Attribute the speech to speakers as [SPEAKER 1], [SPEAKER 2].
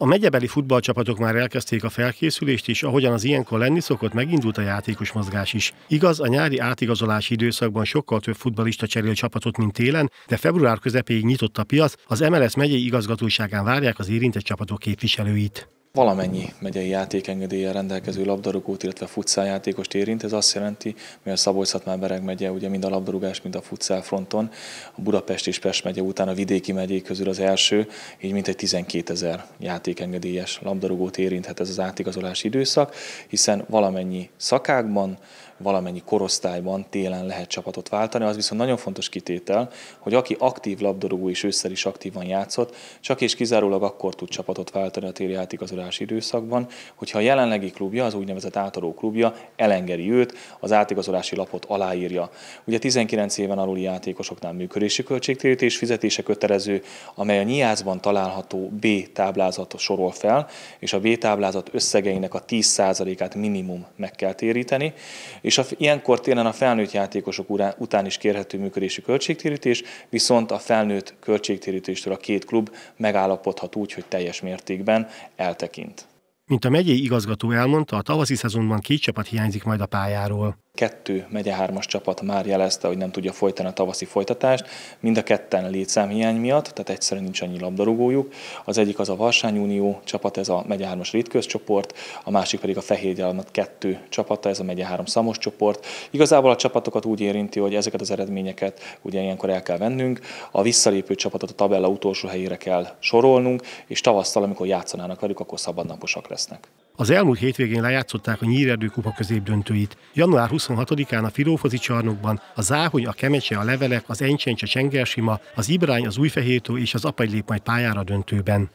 [SPEAKER 1] A megyebeli futballcsapatok már elkezdték a felkészülést is, ahogyan az ilyenkor lenni szokott, megindult a játékos mozgás is. Igaz, a nyári átigazolási időszakban sokkal több futballista cserél csapatot, mint télen, de február közepéig nyitott a piac, az MLS megyei igazgatóságán várják az érintett csapatok képviselőit
[SPEAKER 2] valamennyi megyei játékengedéllyel rendelkező labdarúgót, illetve futszáljátékost érint. Ez azt jelenti, hogy a szabolcs bereg megye, ugye mind a labdarúgás, mind a futszál fronton, a Budapest és Pest megye után a vidéki megyék közül az első, így mintegy 12 ezer játékengedélyes labdarúgót érinthet ez az átigazolási időszak, hiszen valamennyi szakágban, valamennyi korosztályban télen lehet csapatot váltani. Az viszont nagyon fontos kitétel, hogy aki aktív labdarúgó és ősszel is aktívan játszott, csak és kizárólag akkor tud csapatot váltani a téli átigazolási időszakban, hogyha a jelenlegi klubja, az úgynevezett átadó klubja elengedi őt, az átigazolási lapot aláírja. Ugye 19 éven aluli játékosoknál működési költségtérítés fizetése kötelező, amely a nyiázban található B táblázat sorol fel, és a B táblázat összegeinek a 10%-át minimum meg kell téríteni, és a, ilyenkor télen a felnőtt játékosok urán, után is kérhető működési költségtérítés, viszont a felnőtt költségtérítéstől a két klub megállapodhat úgy, hogy teljes mértékben eltekint.
[SPEAKER 1] Mint a megyei igazgató elmondta, a tavaszi szezonban két csapat hiányzik majd a pályáról
[SPEAKER 2] kettő megye hármas csapat már jelezte, hogy nem tudja folytani a tavaszi folytatást, mind a ketten létszámhiány miatt, tehát egyszerűen nincs annyi labdarúgójuk. Az egyik az a Varsány Unió csapat, ez a megye hármas csoport, a másik pedig a Fehérgyalmat kettő csapata, ez a megye három szamos csoport. Igazából a csapatokat úgy érinti, hogy ezeket az eredményeket ugye ilyenkor el kell vennünk, a visszalépő csapatot a tabella utolsó helyére kell sorolnunk, és tavasszal, amikor játszanának velük, akkor szabadnaposak lesznek.
[SPEAKER 1] Az elmúlt hétvégén lejátszották a Nyíredő kupa középdöntőit. Január 26-án a Filófozi csarnokban a Záhony, a Kemecse, a Levelek, az a Csengersima, az Ibrány, az Újfehértó és az Apagylép majd pályára döntőben.